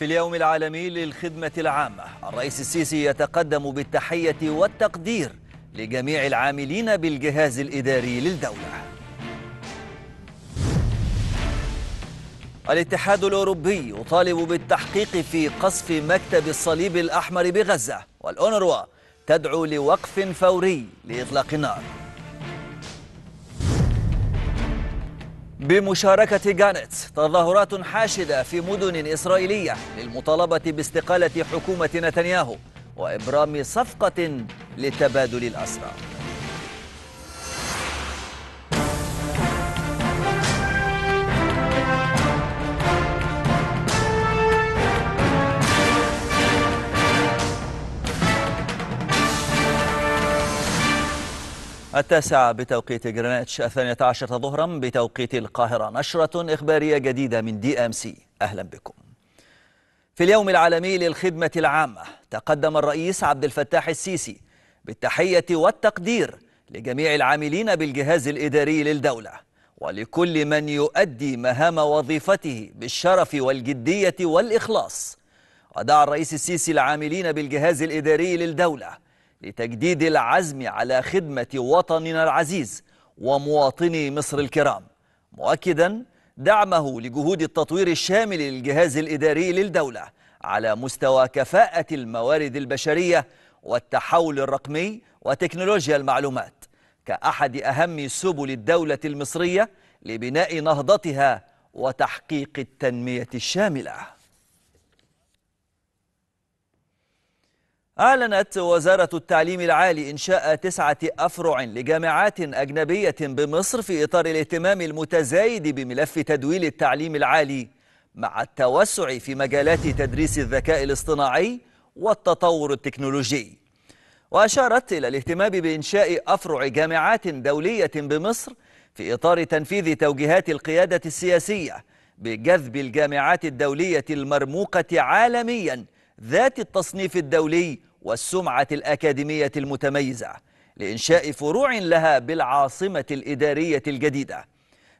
في اليوم العالمي للخدمة العامة الرئيس السيسي يتقدم بالتحية والتقدير لجميع العاملين بالجهاز الإداري للدولة الاتحاد الأوروبي يطالب بالتحقيق في قصف مكتب الصليب الأحمر بغزة والأونروا تدعو لوقف فوري لإطلاق النار بمشاركة جانيتس تظاهرات حاشدة في مدن إسرائيلية للمطالبة باستقالة حكومة نتنياهو وإبرام صفقة لتبادل الأسرى التاسعة بتوقيت جرينتش الثانية عشرة ظهرا بتوقيت القاهرة نشرة إخبارية جديدة من دي أم سي أهلا بكم في اليوم العالمي للخدمة العامة تقدم الرئيس عبد الفتاح السيسي بالتحية والتقدير لجميع العاملين بالجهاز الإداري للدولة ولكل من يؤدي مهام وظيفته بالشرف والجدية والإخلاص ودعا الرئيس السيسي العاملين بالجهاز الإداري للدولة لتجديد العزم على خدمة وطننا العزيز ومواطني مصر الكرام مؤكدا دعمه لجهود التطوير الشامل للجهاز الإداري للدولة على مستوى كفاءة الموارد البشرية والتحول الرقمي وتكنولوجيا المعلومات كأحد أهم سبل الدولة المصرية لبناء نهضتها وتحقيق التنمية الشاملة أعلنت وزارة التعليم العالي إنشاء تسعة أفرع لجامعات أجنبية بمصر في إطار الاهتمام المتزايد بملف تدويل التعليم العالي مع التوسع في مجالات تدريس الذكاء الاصطناعي والتطور التكنولوجي وأشارت إلى الاهتمام بإنشاء أفرع جامعات دولية بمصر في إطار تنفيذ توجيهات القيادة السياسية بجذب الجامعات الدولية المرموقة عالمياً ذات التصنيف الدولي والسمعة الأكاديمية المتميزة لإنشاء فروع لها بالعاصمة الإدارية الجديدة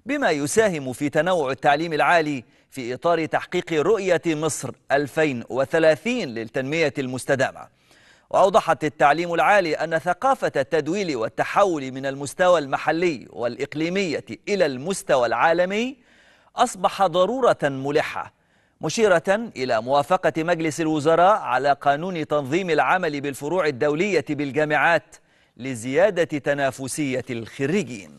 بما يساهم في تنوع التعليم العالي في إطار تحقيق رؤية مصر 2030 للتنمية المستدامة وأوضحت التعليم العالي أن ثقافة التدويل والتحول من المستوى المحلي والإقليمية إلى المستوى العالمي أصبح ضرورة ملحة مشيرة إلى موافقة مجلس الوزراء على قانون تنظيم العمل بالفروع الدولية بالجامعات لزيادة تنافسية الخريجين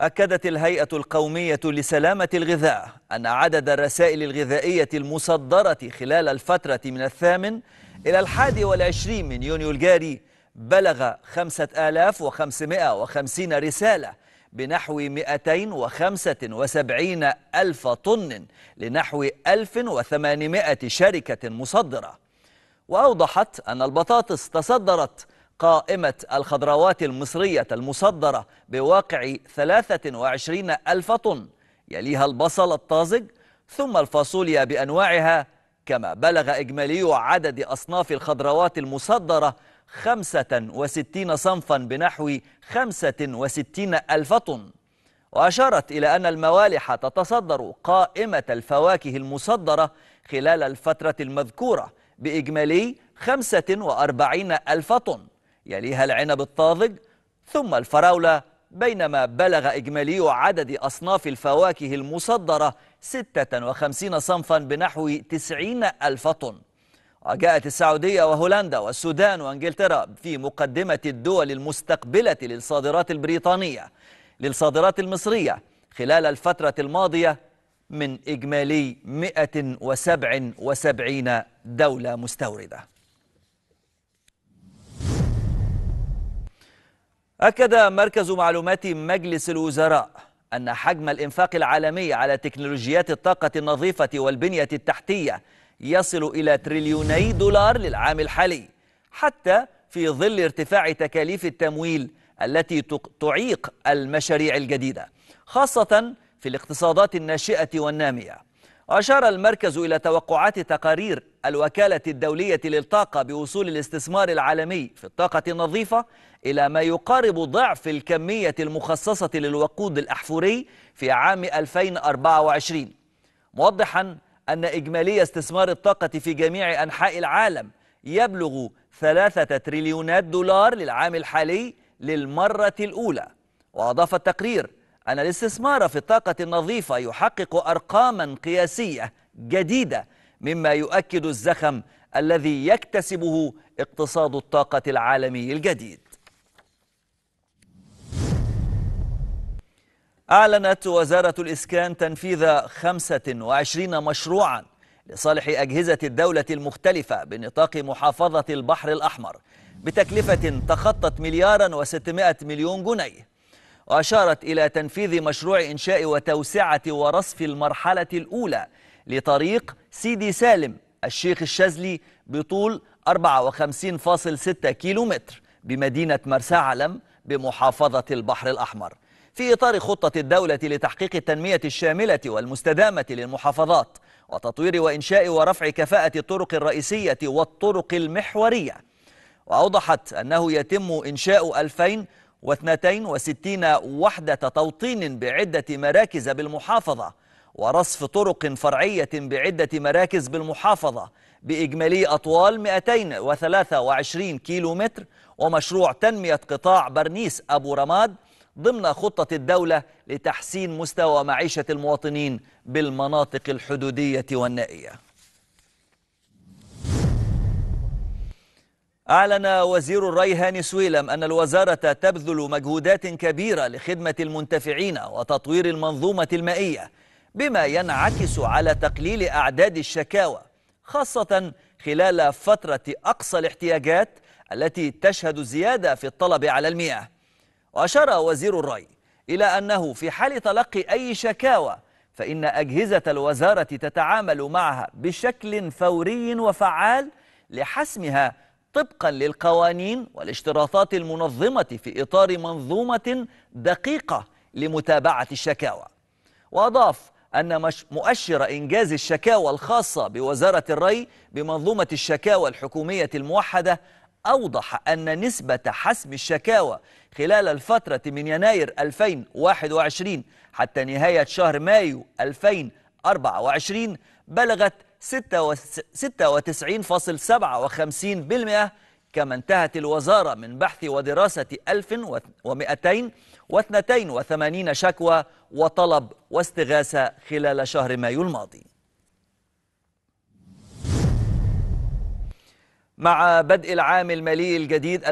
أكدت الهيئة القومية لسلامة الغذاء أن عدد الرسائل الغذائية المصدرة خلال الفترة من الثامن إلى الحادي والعشرين من يونيو الجاري بلغ 5550 رسالة بنحو 275 ألف طن لنحو 1800 شركة مصدرة وأوضحت أن البطاطس تصدرت قائمة الخضروات المصرية المصدرة بواقع 23 ألف طن يليها البصل الطازج ثم الفاصوليا بأنواعها كما بلغ إجمالي عدد أصناف الخضروات المصدرة 65 صنفا بنحو 65 ألف طن وأشارت إلى أن الموالح تتصدر قائمة الفواكه المصدرة خلال الفترة المذكورة بإجمالي 45 ألف طن يليها العنب الطازج ثم الفراولة بينما بلغ إجمالي عدد أصناف الفواكه المصدرة 56 صنفا بنحو 90 ألف طن جاءت السعودية وهولندا والسودان وانجلترا في مقدمة الدول المستقبلة للصادرات البريطانية للصادرات المصرية خلال الفترة الماضية من إجمالي 177 دولة مستوردة أكد مركز معلومات مجلس الوزراء أن حجم الإنفاق العالمي على تكنولوجيات الطاقة النظيفة والبنية التحتية يصل إلى تريليوني دولار للعام الحالي حتى في ظل ارتفاع تكاليف التمويل التي تعيق المشاريع الجديدة خاصة في الاقتصادات الناشئة والنامية أشار المركز إلى توقعات تقارير الوكالة الدولية للطاقة بوصول الاستثمار العالمي في الطاقة النظيفة إلى ما يقارب ضعف الكمية المخصصة للوقود الأحفوري في عام 2024 موضحا أن إجمالي استثمار الطاقة في جميع أنحاء العالم يبلغ ثلاثة تريليونات دولار للعام الحالي للمرة الأولى وأضاف التقرير أن الاستثمار في الطاقة النظيفة يحقق أرقاما قياسية جديدة مما يؤكد الزخم الذي يكتسبه اقتصاد الطاقة العالمي الجديد أعلنت وزارة الإسكان تنفيذ 25 مشروعا لصالح أجهزة الدولة المختلفة بنطاق محافظة البحر الأحمر بتكلفة تخطت مليارا وستمائة مليون جنيه وأشارت إلى تنفيذ مشروع إنشاء وتوسعة ورصف المرحلة الأولى لطريق سيدي سالم الشيخ الشاذلي بطول 54.6 كيلومتر بمدينة مرسى علم بمحافظة البحر الأحمر في إطار خطة الدولة لتحقيق التنمية الشاملة والمستدامة للمحافظات وتطوير وإنشاء ورفع كفاءة الطرق الرئيسية والطرق المحورية وأوضحت أنه يتم إنشاء 2062 وحدة توطين بعدة مراكز بالمحافظة ورصف طرق فرعية بعدة مراكز بالمحافظة بإجمالي أطوال 223 كيلومتر ومشروع تنمية قطاع برنيس أبو رماد ضمن خطة الدولة لتحسين مستوى معيشة المواطنين بالمناطق الحدودية والنائية أعلن وزير الري هاني سويلم أن الوزارة تبذل مجهودات كبيرة لخدمة المنتفعين وتطوير المنظومة المائية بما ينعكس على تقليل أعداد الشكاوى خاصة خلال فترة أقصى الاحتياجات التي تشهد زيادة في الطلب على المياه وأشار وزير الري إلى أنه في حال تلقي أي شكاوى فإن أجهزة الوزارة تتعامل معها بشكل فوري وفعال لحسمها طبقا للقوانين والاشتراطات المنظمة في إطار منظومة دقيقة لمتابعة الشكاوى وأضاف أن مؤشر إنجاز الشكاوى الخاصة بوزارة الري بمنظومة الشكاوى الحكومية الموحدة أوضح أن نسبة حسم الشكاوى خلال الفترة من يناير 2021 حتى نهاية شهر مايو 2024 بلغت 96.57% كما انتهت الوزارة من بحث ودراسة 1282 شكوى وطلب واستغاثة خلال شهر مايو الماضي مع بدء العام المالي الجديد 2024-2025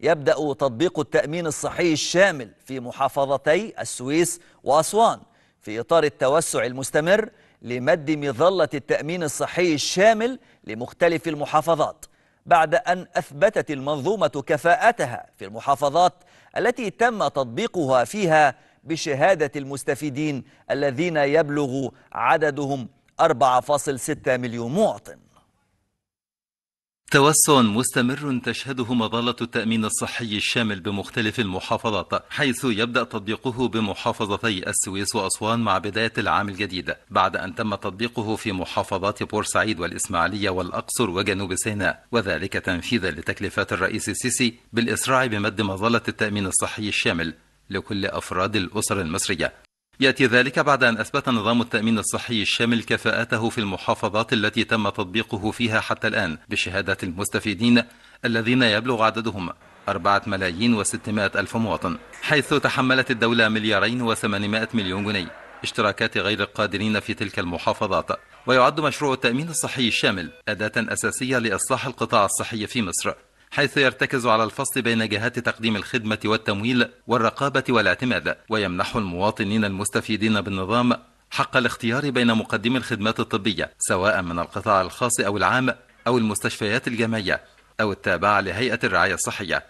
يبدأ تطبيق التأمين الصحي الشامل في محافظتي السويس وأسوان في إطار التوسع المستمر لمد مظلة التأمين الصحي الشامل لمختلف المحافظات بعد أن أثبتت المنظومة كفاءتها في المحافظات التي تم تطبيقها فيها بشهادة المستفيدين الذين يبلغ عددهم 4.6 مليون مواطن توسع مستمر تشهده مظلة التأمين الصحي الشامل بمختلف المحافظات حيث يبدأ تطبيقه بمحافظتي السويس وأسوان مع بداية العام الجديد بعد أن تم تطبيقه في محافظات بورسعيد والإسماعيلية والأقصر وجنوب سيناء وذلك تنفيذا لتكلفات الرئيس السيسي بالإسراع بمد مظلة التأمين الصحي الشامل لكل أفراد الأسر المصرية يأتي ذلك بعد أن أثبت نظام التأمين الصحي الشامل كفاءته في المحافظات التي تم تطبيقه فيها حتى الآن بشهادات المستفيدين الذين يبلغ عددهم 4 ملايين و600 ألف مواطن حيث تحملت الدولة مليارين و800 مليون جنيه اشتراكات غير القادرين في تلك المحافظات ويعد مشروع التأمين الصحي الشامل أداة أساسية لإصلاح القطاع الصحي في مصر حيث يرتكز على الفصل بين جهات تقديم الخدمة والتمويل والرقابة والاعتماد ويمنح المواطنين المستفيدين بالنظام حق الاختيار بين مقدمي الخدمات الطبية سواء من القطاع الخاص أو العام أو المستشفيات الجامعية أو التابعة لهيئة الرعاية الصحية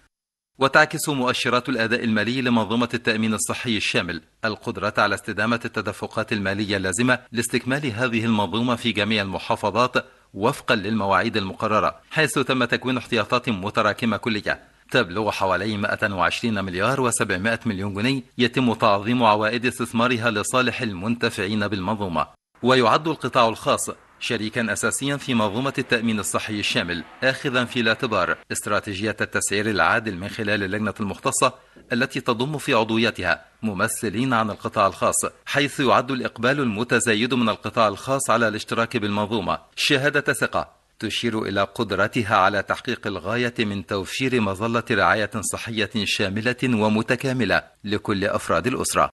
وتعكس مؤشرات الأداء المالي لمنظومة التأمين الصحي الشامل القدرة على استدامة التدفقات المالية اللازمة لاستكمال هذه المنظومة في جميع المحافظات وفقا للمواعيد المقررة حيث تم تكوين احتياطات متراكمة كلية تبلغ حوالي 120 مليار و700 مليون جنيه يتم تعظيم عوائد استثمارها لصالح المنتفعين بالمنظومة ويعد القطاع الخاص شريكا أساسيا في منظومة التأمين الصحي الشامل آخذا في الاعتبار استراتيجية التسعير العادل من خلال اللجنة المختصة التي تضم في عضويتها ممثلين عن القطاع الخاص حيث يعد الإقبال المتزايد من القطاع الخاص على الاشتراك بالمنظومة شهادة ثقة تشير إلى قدرتها على تحقيق الغاية من توفير مظلة رعاية صحية شاملة ومتكاملة لكل أفراد الأسرة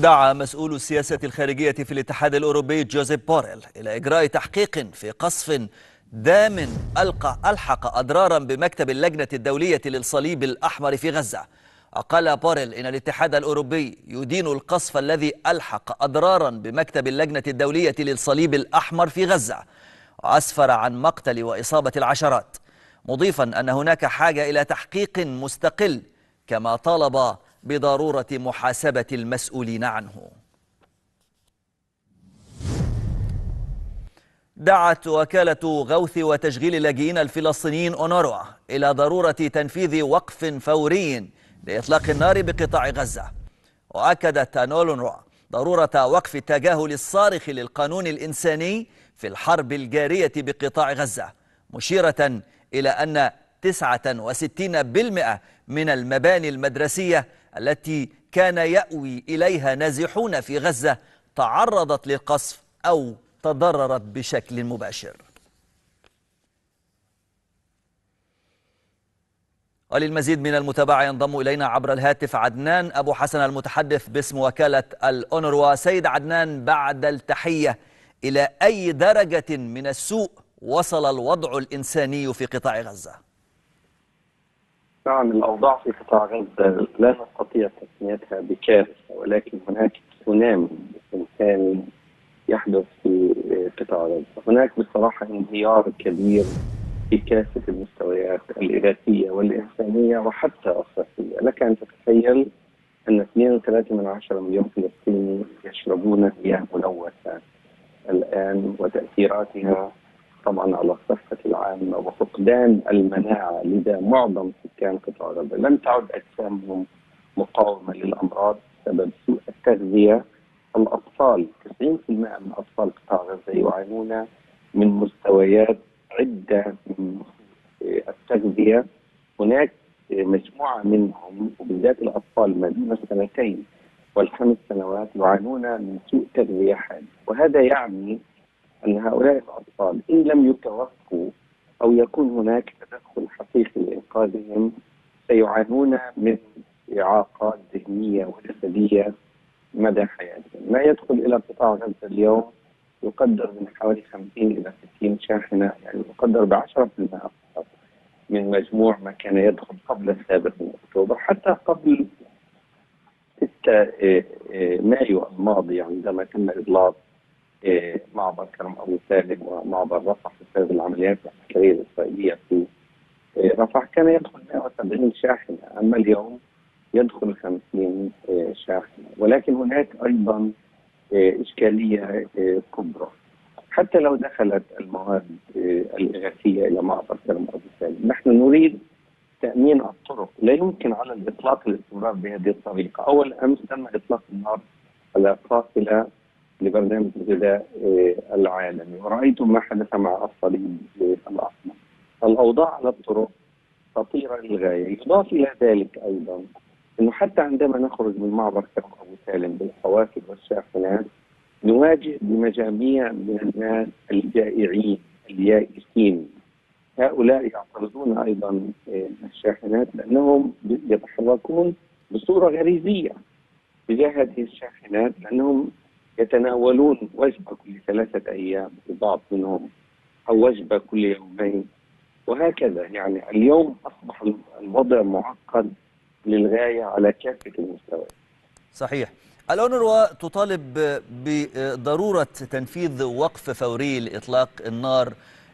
دعا مسؤول السياسة الخارجية في الاتحاد الأوروبي جوزيف بوريل إلى إجراء تحقيق في قصف دام ألقى ألحق أضرارا بمكتب اللجنة الدولية للصليب الأحمر في غزة أقال بوريل إن الاتحاد الأوروبي يدين القصف الذي ألحق أضرارا بمكتب اللجنة الدولية للصليب الأحمر في غزة وأسفر عن مقتل وإصابة العشرات مضيفا أن هناك حاجة إلى تحقيق مستقل كما طالب بضروره محاسبه المسؤولين عنه دعت وكالة غوث وتشغيل اللاجئين الفلسطينيين أونروا إلى ضرورة تنفيذ وقف فوري لإطلاق النار بقطاع غزة وأكدت أونروا ضرورة وقف التجاهل الصارخ للقانون الإنساني في الحرب الجارية بقطاع غزة مشيرة إلى أن 69% من المباني المدرسية التي كان يأوي إليها نازحون في غزة تعرضت للقصف أو تضررت بشكل مباشر وللمزيد من المتابعة ينضم إلينا عبر الهاتف عدنان أبو حسن المتحدث باسم وكالة الأونروا سيد عدنان بعد التحية إلى أي درجة من السوء وصل الوضع الإنساني في قطاع غزة؟ نعم الأوضاع في قطاع غزة لا نستطيع تسميتها بكارثة ولكن هناك تسونامي إنساني يحدث في قطاع غزة هناك بصراحة انهيار كبير في كافة المستويات الإغاثية والإنسانية وحتى الصحية لك أن تتخيل أن 2.3 من عشرة مليون فلسطيني يشربون مياه ملوثة الآن وتأثيراتها طبعا على الصفة العامة وفقدان المناعة لذا معظم سكان قطاع غزة لم تعد أجسامهم مقاومة للأمراض بسبب سوء التغذية الأطفال 90% من أطفال قطاع غزة يعانون من مستويات عدة من التغذية هناك مجموعة منهم وبالذات الأطفال ما دون السنتين والخمس سنوات يعانون من سوء تغذية حاد وهذا يعني أن هؤلاء الأطفال إن لم يتوفوا أو يكون هناك تدخل حقيقي لإنقاذهم سيعانون من إعاقات ذهنية وجسدية مدى حياتهم ما يدخل إلى قطاع غزة اليوم يقدر من حوالي 50 إلى 60 شاحنة يعني يقدر ب 10% فقط من مجموع ما كان يدخل قبل السابع من أكتوبر حتى قبل 6 آه، آه، مايو الماضي عندما تم إغلاق إيه، معبر كرم ابو سالم ومعبر رفح بسبب العمليات العسكريه الاسرائيليه في إيه، رفح كان يدخل 170 شاحنه اما اليوم يدخل 50 إيه، شاحنه ولكن هناك ايضا اشكاليه كبرى حتى لو دخلت المواد الاغاثيه الى معبر كرم ابو سالم نحن نريد تامين الطرق لا يمكن على الاطلاق الاستمرار بهذه الطريقه اول امس تم اطلاق النار على قافله لبرنامج الغذاء العالمي ورأيتم ما حدث مع الصليب الأحمر الأوضاع على الطرق خطيرة للغاية يضاف إلى ذلك أيضا أنه حتى عندما نخرج من معبر كفر أبو سالم بالقوافل والشاحنات نواجه بمجاميع من الناس الجائعين اليائسين هؤلاء يعترضون أيضا آه، الشاحنات لأنهم يتحركون بصورة غريزية تجاه هذه الشاحنات لأنهم يتناولون وجبة كل ثلاثة أيام البعض منهم أو وجبة كل يومين وهكذا يعني اليوم أصبح الوضع معقد للغاية على كافة المستويات صحيح الأونروا تطالب بضرورة تنفيذ وقف فوري لإطلاق النار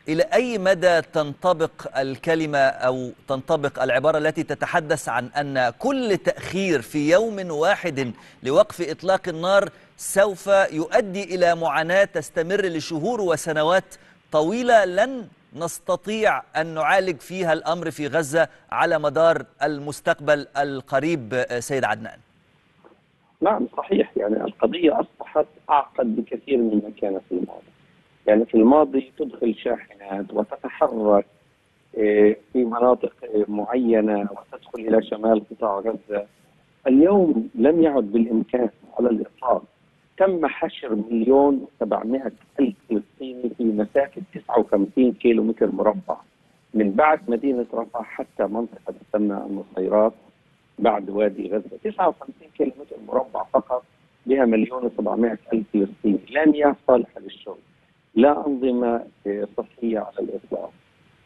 إلى أي مدى تنطبق الكلمة أو تنطبق العبارة التي تتحدث عن أن كل تأخير في يوم واحد لوقف إطلاق النار سوف يؤدي إلى معاناة تستمر لشهور وسنوات طويلة لن نستطيع أن نعالج فيها الأمر في غزة على مدار المستقبل القريب سيد عدنان نعم صحيح يعني القضية أصبحت أعقد بكثير مما كانت في الماضي يعني في الماضي تدخل شاحنات وتتحرك إيه، في مناطق معينة وتدخل إلى شمال قطاع غزة اليوم لم يعد بالإمكان على الإطلاق تم حشر مليون و700 ألف فلسطيني في مسافة 59 كيلو متر مربع من بعد مدينة رفح حتى منطقة تسمى النصيرات بعد وادي غزة 59 كيلو متر مربع فقط بها مليون و700 ألف فلسطيني لا مياه صالحة للشرب لا أنظمة صحية على الإطلاق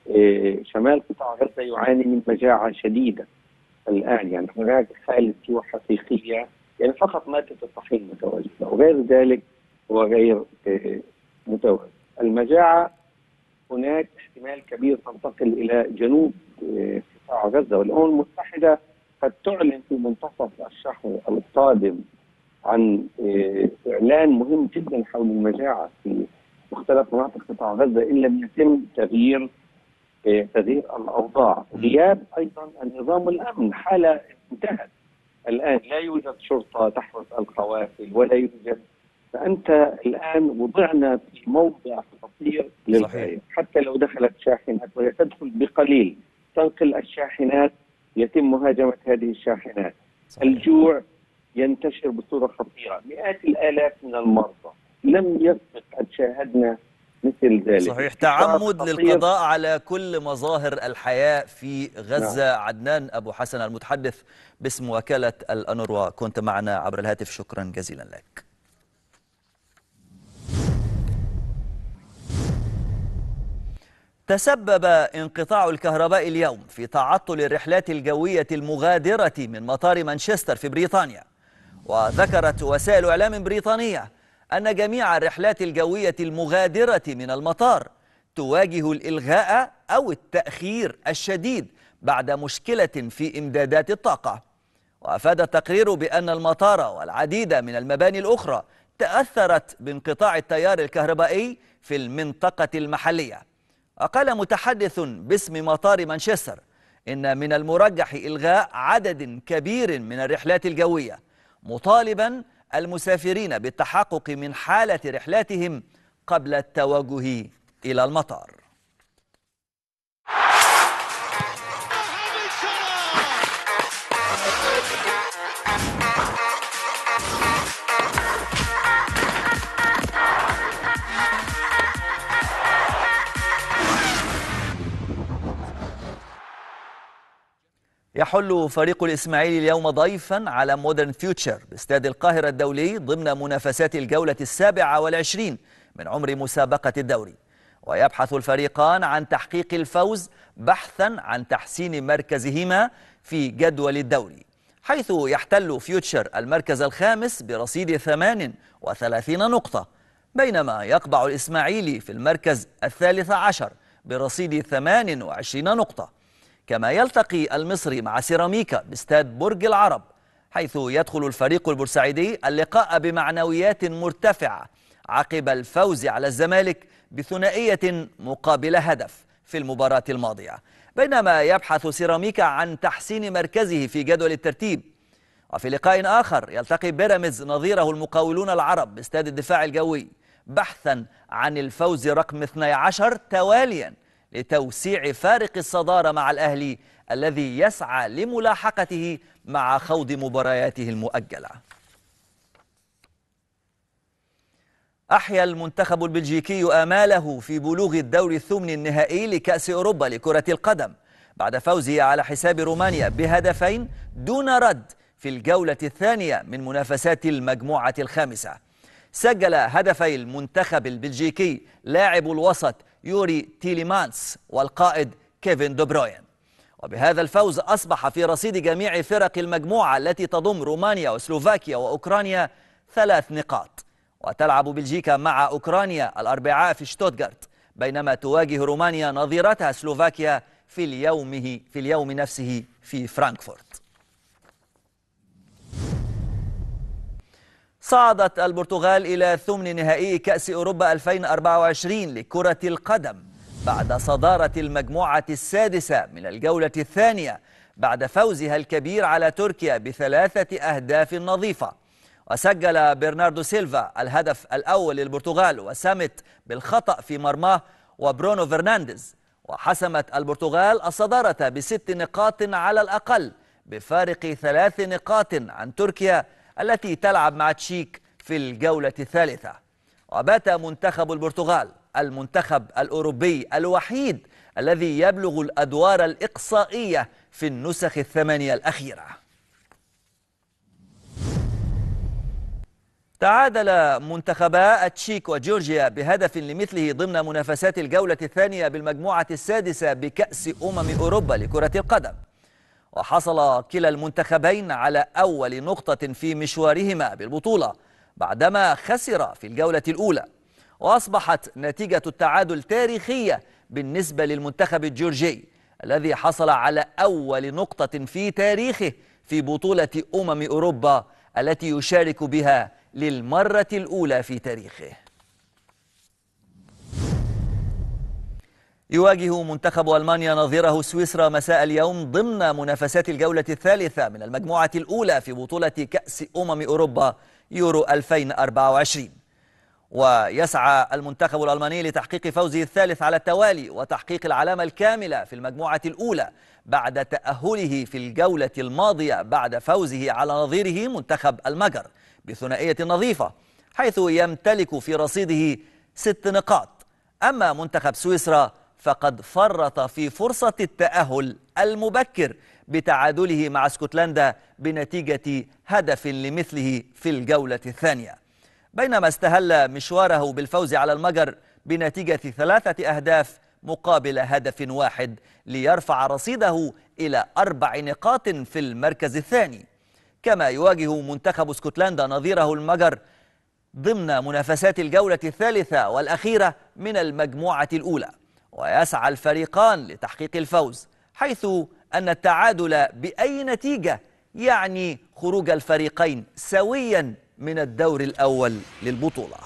إيه، شمال قطاع غزة يعاني من مجاعة شديدة الآن يعني هناك حالة جوع حقيقية يعني فقط مادة الطحين متواجدة وغير ذلك هو غير آه، متواجد المجاعة هناك احتمال كبير تنتقل إلى جنوب آه، قطاع غزة والأمم المتحدة قد تعلن في منتصف الشهر القادم عن آه، إعلان مهم جدا حول المجاعة في مختلف مناطق قطاع غزة إن لم يتم تغيير تغيير الأوضاع غياب أيضا النظام الأمن حالة انتهت الآن لا يوجد شرطة تحرس القوافل ولا يوجد فأنت الآن وضعنا في موضع خطير للغاية حتى لو دخلت شاحنات وهي تدخل بقليل تنقل الشاحنات يتم مهاجمة هذه الشاحنات صحيح. الجوع ينتشر بصورة خطيرة مئات الآلاف من المرضى لم يسبق أن شاهدنا مثل ذلك صحيح تعمد للقضاء على كل مظاهر الحياة في غزة نعم. عدنان أبو حسن المتحدث باسم وكالة الأنوروا كنت معنا عبر الهاتف شكرا جزيلا لك تسبب انقطاع الكهرباء اليوم في تعطل الرحلات الجوية المغادرة من مطار مانشستر في بريطانيا وذكرت وسائل إعلام بريطانية أن جميع الرحلات الجوية المغادرة من المطار تواجه الإلغاء أو التأخير الشديد بعد مشكلة في إمدادات الطاقة وأفاد التقرير بأن المطار والعديد من المباني الأخرى تأثرت بانقطاع التيار الكهربائي في المنطقة المحلية وقال متحدث باسم مطار مانشستر إن من المرجح إلغاء عدد كبير من الرحلات الجوية مطالبا المسافرين بالتحقق من حالة رحلاتهم قبل التوجه إلى المطار يحل فريق الإسماعيلي اليوم ضيفا على مودرن فيوتشر باستاد القاهرة الدولي ضمن منافسات الجولة السابعة والعشرين من عمر مسابقة الدوري ويبحث الفريقان عن تحقيق الفوز بحثا عن تحسين مركزهما في جدول الدوري حيث يحتل فيوتشر المركز الخامس برصيد 38 نقطة بينما يقبع الإسماعيلي في المركز الثالث عشر برصيد 28 نقطة كما يلتقي المصري مع سيراميكا باستاد برج العرب حيث يدخل الفريق البورسعيدي اللقاء بمعنويات مرتفعة عقب الفوز على الزمالك بثنائية مقابل هدف في المباراة الماضية بينما يبحث سيراميكا عن تحسين مركزه في جدول الترتيب وفي لقاء آخر يلتقي بيراميدز نظيره المقاولون العرب باستاد الدفاع الجوي بحثا عن الفوز رقم 12 تواليا لتوسيع فارق الصدارة مع الأهلي الذي يسعى لملاحقته مع خوض مبارياته المؤجلة أحيا المنتخب البلجيكي آماله في بلوغ الدور الثمن النهائي لكأس أوروبا لكرة القدم بعد فوزه على حساب رومانيا بهدفين دون رد في الجولة الثانية من منافسات المجموعة الخامسة سجل هدفي المنتخب البلجيكي لاعب الوسط يوري تيليمانس والقائد كيفن دو بروين وبهذا الفوز أصبح في رصيد جميع فرق المجموعة التي تضم رومانيا وسلوفاكيا وأوكرانيا ثلاث نقاط وتلعب بلجيكا مع أوكرانيا الأربعاء في شتوتغارت بينما تواجه رومانيا نظيرتها سلوفاكيا في اليومه في اليوم نفسه في فرانكفورت صعدت البرتغال إلى ثمن نهائي كأس أوروبا 2024 لكرة القدم بعد صدارة المجموعة السادسة من الجولة الثانية بعد فوزها الكبير على تركيا بثلاثة أهداف نظيفة وسجل برناردو سيلفا الهدف الأول للبرتغال وسامت بالخطأ في مرماه وبرونو فرنانديز وحسمت البرتغال الصدارة بست نقاط على الأقل بفارق ثلاث نقاط عن تركيا التي تلعب مع تشيك في الجولة الثالثة وبات منتخب البرتغال المنتخب الأوروبي الوحيد الذي يبلغ الأدوار الإقصائية في النسخ الثمانية الأخيرة تعادل منتخبا التشيك وجورجيا بهدف لمثله ضمن منافسات الجولة الثانية بالمجموعة السادسة بكأس أمم أوروبا لكرة القدم وحصل كلا المنتخبين على أول نقطة في مشوارهما بالبطولة بعدما خسر في الجولة الأولى وأصبحت نتيجة التعادل تاريخية بالنسبة للمنتخب الجورجي الذي حصل على أول نقطة في تاريخه في بطولة أمم أوروبا التي يشارك بها للمرة الأولى في تاريخه يواجه منتخب ألمانيا نظيره سويسرا مساء اليوم ضمن منافسات الجولة الثالثة من المجموعة الأولى في بطولة كأس أمم أوروبا يورو 2024 ويسعى المنتخب الألماني لتحقيق فوزه الثالث على التوالي وتحقيق العلامة الكاملة في المجموعة الأولى بعد تأهله في الجولة الماضية بعد فوزه على نظيره منتخب المجر بثنائية نظيفة حيث يمتلك في رصيده ست نقاط أما منتخب سويسرا فقد فرط في فرصة التأهل المبكر بتعادله مع اسكتلندا بنتيجة هدف لمثله في الجولة الثانية بينما استهل مشواره بالفوز على المجر بنتيجة ثلاثة أهداف مقابل هدف واحد ليرفع رصيده إلى أربع نقاط في المركز الثاني كما يواجه منتخب اسكتلندا نظيره المجر ضمن منافسات الجولة الثالثة والأخيرة من المجموعة الأولى ويسعى الفريقان لتحقيق الفوز حيث أن التعادل بأي نتيجة يعني خروج الفريقين سويا من الدور الأول للبطولة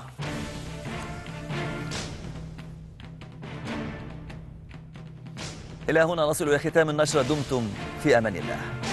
إلى هنا نصل إلى ختام النشرة دمتم في أمان الله